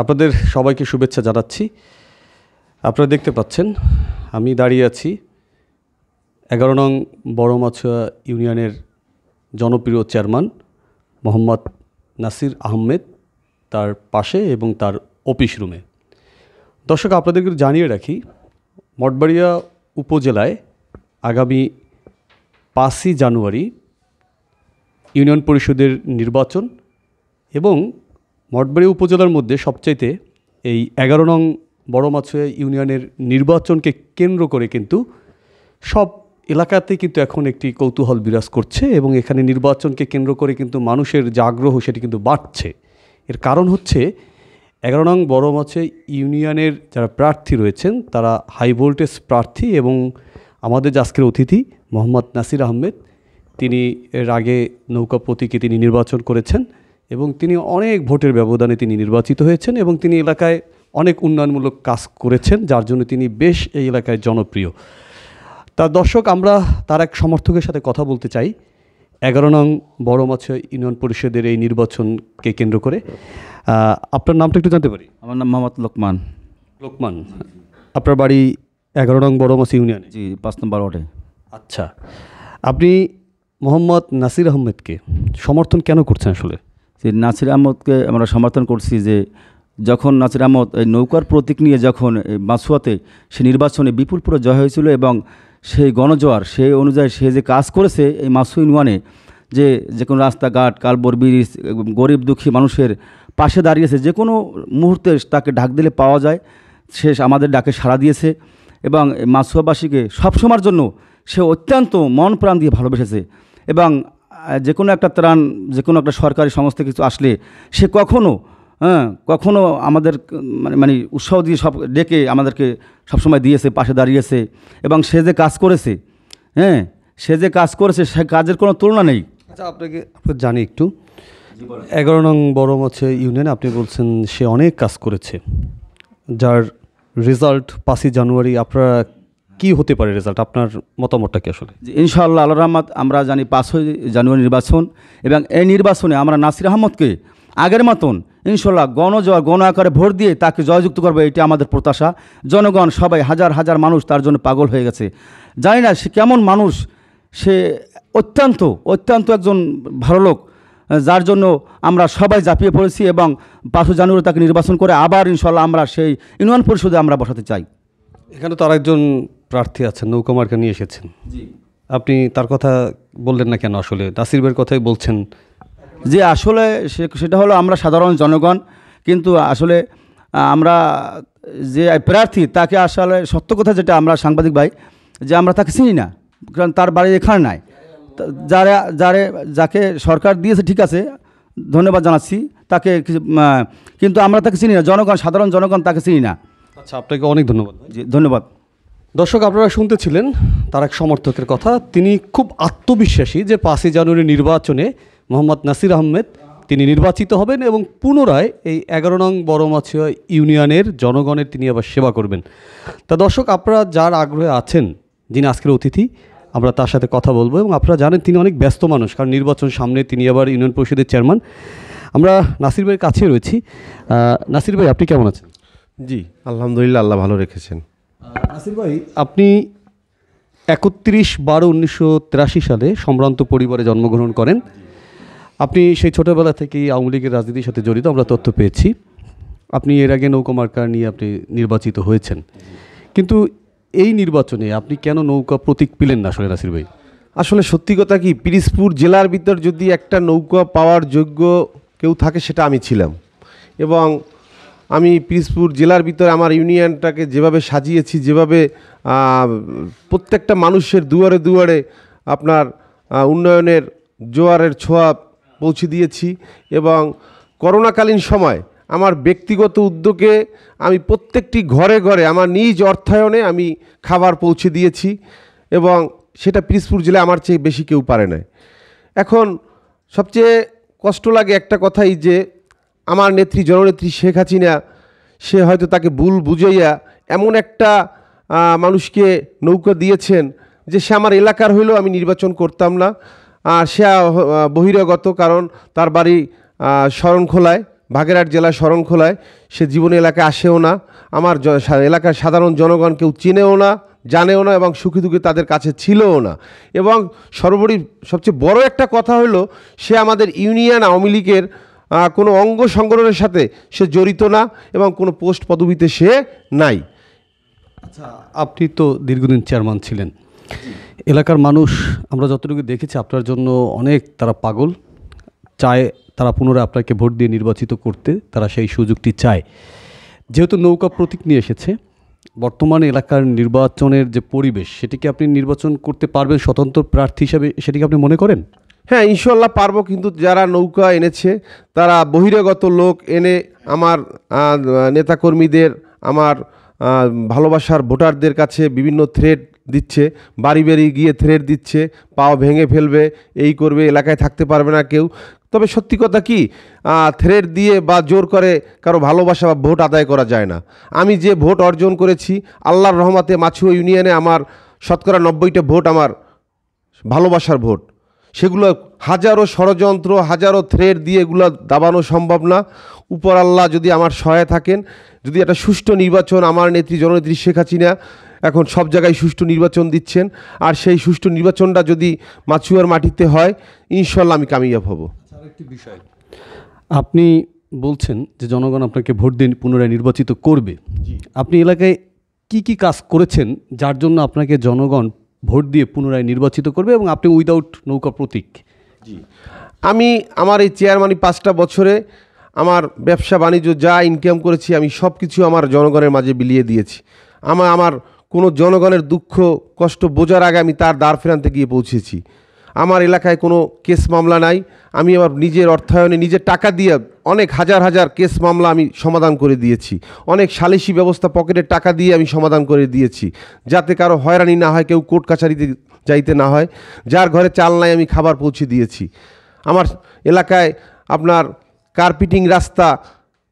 আপনাদের সবাইকে শুভেচ্ছা জানাচ্ছি আপনারা দেখতে পাচ্ছেন আমি দাঁড়িয়ে আছি এগারো নং বড়মাছুয়া ইউনিয়নের জনপ্রিয় চেয়ারম্যান মোহাম্মদ নাসির আহমেদ তার পাশে এবং তার অফিস রুমে দর্শক আপনাদেরকে জানিয়ে রাখি মঠবাড়িয়া উপজেলায় আগামী পাঁচই জানুয়ারি ইউনিয়ন পরিষদের নির্বাচন এবং মঠবাড়ি উপজেলার মধ্যে সবচাইতে এই এগারো নং মাছুয়া ইউনিয়নের নির্বাচনকে কেন্দ্র করে কিন্তু সব এলাকাতে কিন্তু এখন একটি কৌতূহল বিরাজ করছে এবং এখানে নির্বাচনকে কেন্দ্র করে কিন্তু মানুষের যে আগ্রহ সেটি কিন্তু বাড়ছে এর কারণ হচ্ছে এগারো নং মাছে ইউনিয়নের যারা প্রার্থী রয়েছেন তারা হাই ভোল্টেজ প্রার্থী এবং আমাদের আজকের অতিথি মোহাম্মদ নাসির আহমেদ তিনি এর আগে নৌকা প্রতীকে তিনি নির্বাচন করেছেন এবং তিনি অনেক ভোটের ব্যবধানে তিনি নির্বাচিত হয়েছেন এবং তিনি এলাকায় অনেক উন্নয়নমূলক কাজ করেছেন যার জন্য তিনি বেশ এই এলাকায় জনপ্রিয় তার দর্শক আমরা তার এক সমর্থকের সাথে কথা বলতে চাই এগারো নং মাছ ইউনিয়ন পরিষদের এই নির্বাচনকে কেন্দ্র করে আপনার নামটা একটু জানতে পারি আমার নাম মোহাম্মদ লোকমান লোকমান আপনার বাড়ি এগারো নং মাছ ইউনিয়ন জি পাঁচ নম্বর ওয়ার্ডে আচ্ছা আপনি মোহাম্মদ নাসির আহমেদকে সমর্থন কেন করছেন আসলে নাসির আহমদকে আমরা সমর্থন করছি যে যখন নাসির আহমদ এই নৌকার প্রতীক নিয়ে যখন মাসুয়াতে সে নির্বাচনে বিপুল পুরো জয় হয়েছিল এবং সেই গণজোয়ার সেই অনুযায়ী সে যে কাজ করেছে এই মাসুইন ওয়ানে যে যে কোনো রাস্তাঘাট কালবর ব্রিজ গরিব দুঃখী মানুষের পাশে দাঁড়িয়েছে যে কোনো মুহূর্তে তাকে ডাক দিলে পাওয়া যায় সে আমাদের ডাকে সাড়া দিয়েছে এবং মাসুয়াবাসীকে সবসময়ের জন্য সে অত্যন্ত মন প্রাণ দিয়ে ভালোবেসেছে এবং যে কোনো একটা ত্রাণ যে কোনো একটা সরকারি সংস্থা কিছু আসলে সে কখনও হ্যাঁ কখনও আমাদের মানে মানে উৎসাহ দিয়ে সব ডেকে আমাদেরকে সবসময় দিয়েছে পাশে দাঁড়িয়েছে এবং সে যে কাজ করেছে হ্যাঁ সে যে কাজ করেছে সে কাজের কোনো তুলনা নেই আচ্ছা আপনাকে জানি একটু এগারো নং বড় হচ্ছে ইউনিয়ন আপনি বলছেন সে অনেক কাজ করেছে যার রেজাল্ট পাঁচই জানুয়ারি আপনারা কি হতে পারে রেজাল্ট আপনার মতামতটা কি আসলে ইনশাআল্লাহ আল্লাহ রহমত আমরা জানি পাঁচই জানুয়ারি নির্বাচন এবং এই নির্বাচনে আমরা নাসির আহমদকে আগের মতন ইনশাল্লাহ গণজয় গণ আকারে ভোট দিয়ে তাকে জয়যুক্ত করবে এটি আমাদের প্রত্যাশা জনগণ সবাই হাজার হাজার মানুষ তার জন্য পাগল হয়ে গেছে জানি না সে কেমন মানুষ সে অত্যন্ত অত্যন্ত একজন ভালো লোক যার জন্য আমরা সবাই জাপিয়ে পড়েছি এবং পাঁচই জানুয়ারি তাকে নির্বাচন করে আবার ইনশাল্লাহ আমরা সেই ইউনিয়ন পরিষদে আমরা বসাতে চাই এখানে তো আরেকজন প্রার্থী আছেন নৌকুমারকে নিয়ে এসেছেন আপনি তার কথা বললেন না কেন আসলে তাসিরবের কথাই বলছেন যে আসলে সেটা হলো আমরা সাধারণ জনগণ কিন্তু আসলে আমরা যে প্রার্থী তাকে আসলে সত্য কথা যেটা আমরা সাংবাদিক ভাই যে আমরা তাকে চিনি না কারণ তার বাড়ি এখানে নাই যারা যারে যাকে সরকার দিয়েছে ঠিক আছে ধন্যবাদ জানাচ্ছি তাকে কিন্তু আমরা তাকে চিনি না জনগণ সাধারণ জনগণ তাকে চিনি না আচ্ছা আপনাকে অনেক ধন্যবাদ ধন্যবাদ দর্শক আপনারা শুনতেছিলেন তার এক সমর্থকের কথা তিনি খুব আত্মবিশ্বাসী যে পাঁচই জানুয়ারি নির্বাচনে মোহাম্মদ নাসির আহমেদ তিনি নির্বাচিত হবেন এবং পুনরায় এই এগারো নং বড়মাছিয়া ইউনিয়নের জনগণের তিনি আবার সেবা করবেন তা দর্শক আপনারা যার আগ্রহে আছেন যিনি আজকের অতিথি আমরা তার সাথে কথা বলবো এবং আপনারা জানেন তিনি অনেক ব্যস্ত মানুষ কারণ নির্বাচন সামনে তিনি আবার ইউনিয়ন পরিষদের চেয়ারম্যান আমরা নাসির ভাইয়ের কাছে রয়েছি নাসির ভাই আপনি কেমন আছেন জি আলহামদুলিল্লাহ আল্লাহ ভালো রেখেছেন আসিফ ভাই আপনি একত্রিশ বারো উনিশশো সালে সম্ভ্রান্ত পরিবারে জন্মগ্রহণ করেন আপনি সেই ছোটোবেলা থেকেই আওয়ামী লীগের রাজনীতির সাথে জড়িত আমরা তথ্য পেয়েছি আপনি এর আগে নৌকা মার্কার নিয়ে আপনি নির্বাচিত হয়েছেন কিন্তু এই নির্বাচনে আপনি কেন নৌকা প্রতীক পেলেন না আসলে নাসির ভাই আসলে সত্যি কথা কি পিরিসপুর জেলার ভিতর যদি একটা নৌকা পাওয়ার যোগ্য কেউ থাকে সেটা আমি ছিলাম এবং আমি পিরিজপুর জেলার ভিতরে আমার ইউনিয়নটাকে যেভাবে সাজিয়েছি যেভাবে প্রত্যেকটা মানুষের দুয়ারে দুয়ারে আপনার উন্নয়নের জোয়ারের ছোঁয়া পৌঁছে দিয়েছি এবং করোনাকালীন সময় আমার ব্যক্তিগত উদ্যোগে আমি প্রত্যেকটি ঘরে ঘরে আমার নিজ অর্থায়নে আমি খাবার পৌঁছে দিয়েছি এবং সেটা পিরিজপুর জেলায় আমার চেয়ে বেশি কেউ পারে না এখন সবচেয়ে কষ্ট লাগে একটা কথাই যে আমার নেত্রী জননেত্রী শেখ হাসিনা সে হয়তো তাকে ভুল বুঝাইয়া এমন একটা মানুষকে নৌকা দিয়েছেন যে সে আমার এলাকার হইলেও আমি নির্বাচন করতাম না আর সে বহিরাগত কারণ তার বাড়ি শরণখোলায় বাগেরহাট জেলা শরণখোলায় সে জীবন এলাকায় আসেও না আমার এলাকার সাধারণ জনগণ কেউ চেনেও না জানেও না এবং সুখী দুঃখী তাদের কাছে ছিলও না এবং সর্বোপরি সবচেয়ে বড় একটা কথা হলো সে আমাদের ইউনিয়ন আওয়ামী লীগের কোনো অঙ্গ সংগঠনের সাথে সে জড়িত না এবং কোনো পোস্ট পদবিতে সে নাই আচ্ছা আপনি তো দীর্ঘদিন চেয়ারম্যান ছিলেন এলাকার মানুষ আমরা যতটুকু দেখেছি আপনার জন্য অনেক তারা পাগল চায় তারা পুনরায় আপনাকে ভোট দিয়ে নির্বাচিত করতে তারা সেই সুযোগটি চায় যেহেতু নৌকা প্রতীক নিয়ে এসেছে বর্তমানে এলাকার নির্বাচনের যে পরিবেশ সেটিকে আপনি নির্বাচন করতে পারবেন স্বতন্ত্র প্রার্থী হিসাবে সেটিকে আপনি মনে করেন হ্যাঁ ইনশাল্লাহ পারবো কিন্তু যারা নৌকা এনেছে তারা বহিরাগত লোক এনে আমার নেতাকর্মীদের আমার ভালোবাসার ভোটারদের কাছে বিভিন্ন থ্রেড দিচ্ছে বাড়ি বাড়ি গিয়ে থ্রেড দিচ্ছে পাও ভেঙে ফেলবে এই করবে এলাকায় থাকতে পারবে না কেউ তবে সত্যি কথা কি থ্রেড দিয়ে বা জোর করে কারো ভালোবাসা বা ভোট আদায় করা যায় না আমি যে ভোট অর্জন করেছি আল্লাহর রহমাতে মাছুয়া ইউনিয়নে আমার শতকরা নব্বইটা ভোট আমার ভালোবাসার ভোট সেগুলো হাজারো ষড়যন্ত্র হাজারো থ্রেড দিয়ে এগুলো দাবানো সম্ভব না উপর আল্লাহ যদি আমার সহায় থাকেন যদি একটা সুষ্ঠু নির্বাচন আমার নেত্রী জননেত্রী শেখ হাসিনা এখন সব জায়গায় সুষ্ঠু নির্বাচন দিচ্ছেন আর সেই সুষ্ঠু নির্বাচনটা যদি মাছুয়ার মাটিতে হয় ইনশাল্লাহ আমি কামিয়াব হব একটি আচ্ছা, বিষয় আপনি বলছেন যে জনগণ আপনাকে ভোট দিন পুনরায় নির্বাচিত করবে আপনি এলাকায় কি কি কাজ করেছেন যার জন্য আপনাকে জনগণ ভোট দিয়ে পুনরায় নির্বাচিত করবে এবং আপনি উইদাউট নৌকা প্রতীক জি আমি আমার এই চেয়ারম্যানি পাঁচটা বছরে আমার ব্যবসা বাণিজ্য যা ইনকাম করেছি আমি সব কিছু আমার জনগণের মাঝে বিলিয়ে দিয়েছি আমার আমার কোনো জনগণের দুঃখ কষ্ট বোঝার আগে আমি তার দ্বার ফেরান্তে গিয়ে পৌঁছেছি আমার এলাকায় কোনো কেস মামলা নাই আমি আমার নিজের অর্থায়নে নিজের টাকা দিয়ে অনেক হাজার হাজার কেস মামলা আমি সমাধান করে দিয়েছি অনেক সালিসি ব্যবস্থা পকেটের টাকা দিয়ে আমি সমাধান করে দিয়েছি যাতে কারো হয়রানি না হয় কেউ কোর্ট কাছারিতে যাইতে না হয় যার ঘরে চাল নাই আমি খাবার পৌঁছে দিয়েছি আমার এলাকায় আপনার কার্পিটিং রাস্তা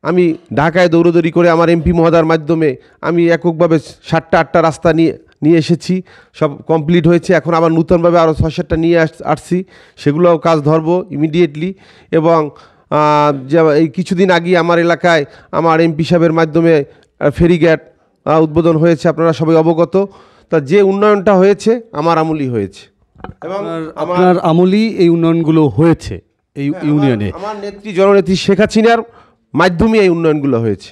আমি ঢাকায় দৌড়দৌড়ি করে আমার এমপি মহাদার মাধ্যমে আমি এককভাবে সাতটা আটটা রাস্তা নিয়ে নিয়ে এসেছি সব কমপ্লিট হয়েছে এখন আবার নূতনভাবে আরও ছয় সাতটা নিয়ে আস আসছি সেগুলোও কাজ ধরবো ইমিডিয়েটলি এবং যে এই কিছুদিন আগে আমার এলাকায় আমার এমপি সাহেবের মাধ্যমে ফেরিঘাট উদ্বোধন হয়েছে আপনারা সবাই অবগত তা যে উন্নয়নটা হয়েছে আমার আমলই হয়েছে এবং আমার আমলই এই উন্নয়নগুলো হয়েছে এই হ্যাঁ, ইউনিয়নে আমার নেত্রী জননেত্রী শেখ হাসিনার মাধ্যমে এই উন্নয়নগুলো হয়েছে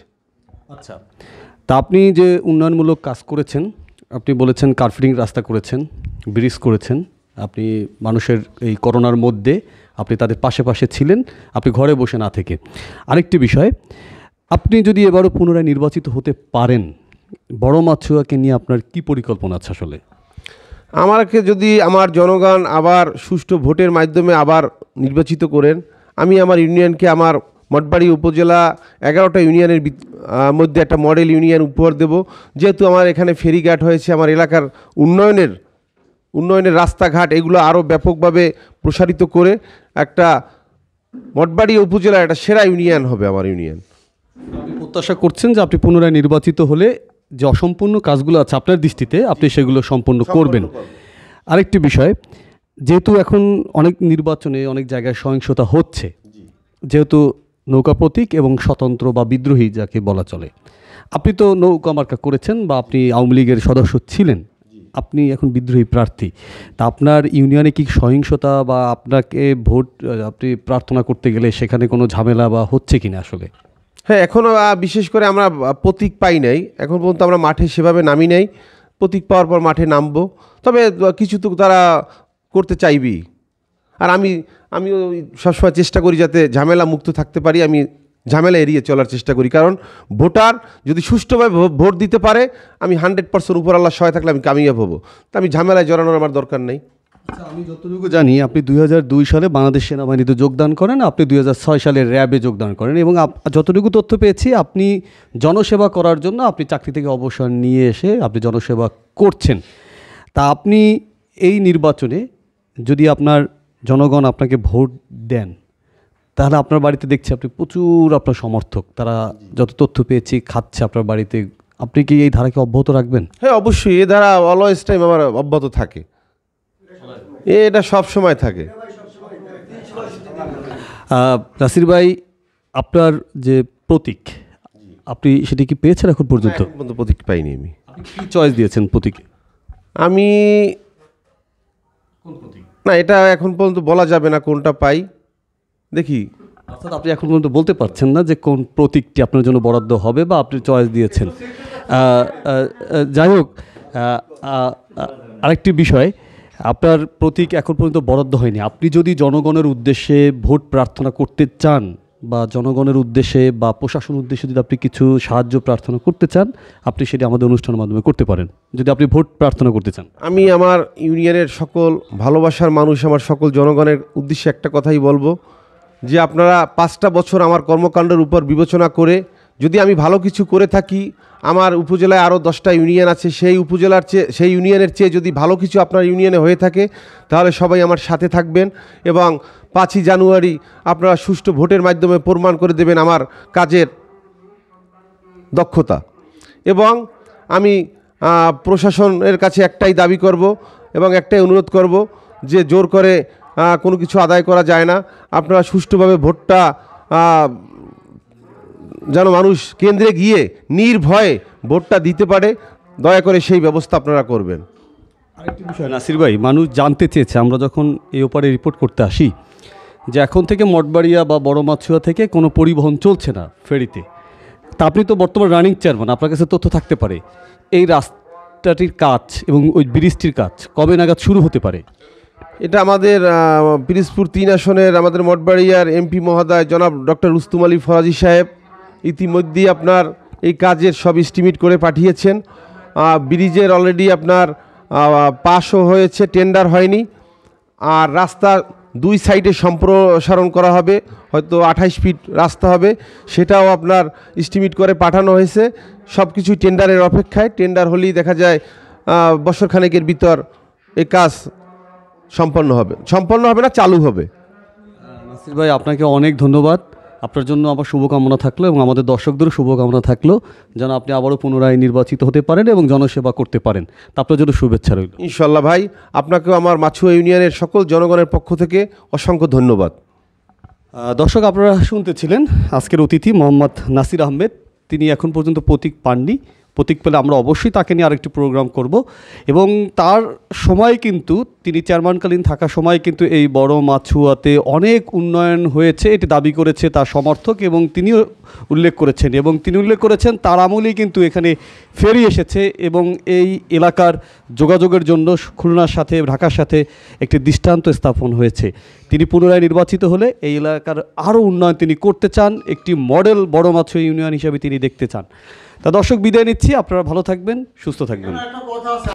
আচ্ছা তা আপনি যে উন্নয়নমূলক কাজ করেছেন আপনি বলেছেন কার্ফিং রাস্তা করেছেন ব্রিজ করেছেন আপনি মানুষের এই করোনার মধ্যে আপনি তাদের পাশে পাশে ছিলেন আপনি ঘরে বসে না থেকে আরেকটি বিষয় আপনি যদি এবারও পুনরায় নির্বাচিত হতে পারেন বড় মাছুয়াকে নিয়ে আপনার কি পরিকল্পনা আছে আসলে আমাকে যদি আমার জনগণ আবার সুষ্ঠু ভোটের মাধ্যমে আবার নির্বাচিত করেন আমি আমার ইউনিয়নকে আমার মঠবাড়ি উপজেলা এগারোটা ইউনিয়নের মধ্যে একটা মডেল ইউনিয়ন উপহার দেব যেহেতু আমার এখানে ফেরিঘাট হয়েছে আমার এলাকার উন্নয়নের উন্নয়নের রাস্তাঘাট এগুলো আরও ব্যাপকভাবে প্রসারিত করে একটা মঠবাড়ি উপজেলা একটা সেরা ইউনিয়ন হবে আমার ইউনিয়ন প্রত্যাশা করছেন যে আপনি পুনরায় নির্বাচিত হলে যে অসম্পূর্ণ কাজগুলো আছে আপনার দৃষ্টিতে আপনি সেগুলো সম্পূর্ণ করবেন আরেকটি বিষয় যেহেতু এখন অনেক নির্বাচনে অনেক জায়গায় সহিংসতা হচ্ছে যেহেতু নৌকা প্রতীক এবং স্বতন্ত্র বা বিদ্রোহী যাকে বলা চলে আপনি তো নৌকা মার্কা করেছেন বা আপনি আওয়ামী লীগের সদস্য ছিলেন আপনি এখন বিদ্রোহী প্রার্থী তা আপনার ইউনিয়নে কি সহিংসতা বা আপনাকে ভোট আপনি প্রার্থনা করতে গেলে সেখানে কোনো ঝামেলা বা হচ্ছে কি না আসলে হ্যাঁ এখনও বিশেষ করে আমরা প্রতীক পাই নাই এখন পর্যন্ত আমরা মাঠে সেভাবে নামি নাই প্রতীক পাওয়ার পর মাঠে নামবো তবে কিছু তো তারা করতে চাইবি আর আমি আমি ওই সবসময় চেষ্টা করি যাতে ঝামেলা মুক্ত থাকতে পারি আমি ঝামেলা এড়িয়ে চলার চেষ্টা করি কারণ ভোটার যদি সুষ্ঠুভাবে ভোট দিতে পারে আমি হান্ড্রেড পার্সেন্ট উপর আল্লাহ সহায় থাকলে আমি কামিয়াব হবো তা আমি ঝামেলায় জড়ানোর আমার দরকার নেই আচ্ছা, আমি যতটুকু জানি আপনি দুই সালে বাংলাদেশ সেনাবাহিনীতে যোগদান করেন আপনি দুই সালে র্যাবে যোগদান করেন এবং যতটুকু তথ্য পেয়েছি আপনি জনসেবা করার জন্য আপনি চাকরি থেকে অবসর নিয়ে এসে আপনি জনসেবা করছেন তা আপনি এই নির্বাচনে যদি আপনার জনগণ আপনাকে ভোট দেন তাহলে আপনার বাড়িতে দেখছি আপনি প্রচুর আপনার সমর্থক তারা যত তথ্য পেয়েছি খাচ্ছে আপনার বাড়িতে আপনি কি এই ধারাকে অব্যাহত রাখবেন হ্যাঁ অবশ্যই এই ধারা অলওয়েজ টাইম আমার অব্যাহত থাকে এটা সব সময় থাকে নাসির ভাই আপনার যে প্রতীক আপনি সেটি কি পেয়েছেন এখন পর্যন্ত হ্যাঁ, প্রতীক পাইনি আমি কি চয়েস দিয়েছেন প্রতীকে আমি কোন প্রতীক না এটা এখন পর্যন্ত বলা যাবে না কোনটা পাই দেখি অর্থাৎ আপনি এখন পর্যন্ত বলতে পারছেন না যে কোন প্রতীকটি আপনার জন্য বরাদ্দ হবে বা আপনি চয়েস দিয়েছেন যাই হোক আরেকটি বিষয় আপনার প্রতীক এখন পর্যন্ত বরাদ্দ হয়নি আপনি যদি জনগণের উদ্দেশ্যে ভোট প্রার্থনা করতে চান বা জনগণের উদ্দেশ্যে বা প্রশাসন উদ্দেশ্যে যদি আপনি কিছু সাহায্য প্রার্থনা করতে চান আপনি সেটি আমাদের অনুষ্ঠানের মাধ্যমে করতে পারেন যদি আপনি ভোট প্রার্থনা করতে চান আমি আমার ইউনিয়নের সকল ভালোবাসার মানুষ আমার সকল জনগণের উদ্দেশ্যে একটা কথাই বলবো যে আপনারা পাঁচটা বছর আমার কর্মকাণ্ডের উপর বিবেচনা করে যদি আমি ভালো কিছু করে থাকি আমার উপজেলায় আরও দশটা ইউনিয়ন আছে সেই উপজেলার চেয়ে সেই ইউনিয়নের চেয়ে যদি ভালো কিছু আপনার ইউনিয়নে হয়ে থাকে তাহলে সবাই আমার সাথে থাকবেন এবং পাঁচই জানুয়ারি আপনারা সুষ্ঠু ভোটের মাধ্যমে প্রমাণ করে দেবেন আমার কাজের দক্ষতা এবং আমি প্রশাসনের কাছে একটাই দাবি করব এবং একটাই অনুরোধ করব যে জোর করে কোনো কিছু আদায় করা যায় না আপনারা সুষ্ঠুভাবে ভোটটা যেন মানুষ কেন্দ্রে গিয়ে নির্ভয়ে ভোটটা দিতে পারে দয়া করে সেই ব্যবস্থা আপনারা করবেন আরেকটি বিষয় নাসির ভাই মানুষ জানতে চেয়েছে আমরা যখন এই ওপারে রিপোর্ট করতে আসি যে এখন থেকে মঠবাড়িয়া বা বড় মাছুয়া থেকে কোনো পরিবহন চলছে না ফেরিতে তা আপনি তো বর্তমান রানিং চেয়ারম্যান আপনার কাছে তথ্য থাকতে পারে এই রাস্তাটির কাজ এবং ওই ব্রিজটির কাজ কবে নাগাদ শুরু হতে পারে এটা আমাদের পিরিজপুর তিন আসনের আমাদের মঠবাড়িয়ার এমপি মহোদয় জনাব ডক্টর রুস্তুম আলী ফরাজি সাহেব ইতিমধ্যেই আপনার এই কাজের সব ইস্টিমেট করে পাঠিয়েছেন ব্রিজের অলরেডি আপনার পাশও হয়েছে টেন্ডার হয়নি আর রাস্তা দুই সাইডে সম্প্রসারণ করা হবে হয়তো আঠাইশ ফিট রাস্তা হবে সেটাও আপনার ইস্টিমেট করে পাঠানো হয়েছে সব কিছু টেন্ডারের অপেক্ষায় টেন্ডার হলেই দেখা যায় বছরখানেকের ভিতর এ কাজ সম্পন্ন হবে সম্পন্ন হবে না চালু হবে নাসির ভাই আপনাকে অনেক ধন্যবাদ আপনার জন্য আমার শুভকামনা থাকলো এবং আমাদের দর্শকদেরও শুভকামনা থাকলো যেন আপনি আবারও পুনরায় নির্বাচিত হতে পারেন এবং জনসেবা করতে পারেন তা আপনার জন্য শুভেচ্ছা রইল ইনশাল্লাহ ভাই আপনাকেও আমার মাছুয়া ইউনিয়নের সকল জনগণের পক্ষ থেকে অসংখ্য ধন্যবাদ দর্শক আপনারা শুনতেছিলেন আজকের অতিথি মোহাম্মদ নাসির আহমেদ তিনি এখন পর্যন্ত প্রতীক পাননি প্রতীক পেলে আমরা অবশ্যই তাকে নিয়ে আরেকটি প্রোগ্রাম করব এবং তার সময় কিন্তু তিনি চেয়ারম্যানকালীন থাকা সময় কিন্তু এই বড় মাছুয়াতে অনেক উন্নয়ন হয়েছে এটি দাবি করেছে তার সমর্থক এবং তিনিও উল্লেখ করেছেন এবং তিনি উল্লেখ করেছেন তার আমলেই কিন্তু এখানে ফেরি এসেছে এবং এই এলাকার যোগাযোগের জন্য খুলনার সাথে ঢাকার সাথে একটি দৃষ্টান্ত স্থাপন হয়েছে তিনি পুনরায় নির্বাচিত হলে এই এলাকার আরও উন্নয়ন তিনি করতে চান একটি মডেল বড় মাছুয়া ইউনিয়ন হিসাবে তিনি দেখতে চান তা দর্শক বিদায় নিচ্ছি আপনারা ভালো থাকবেন সুস্থ থাকবেন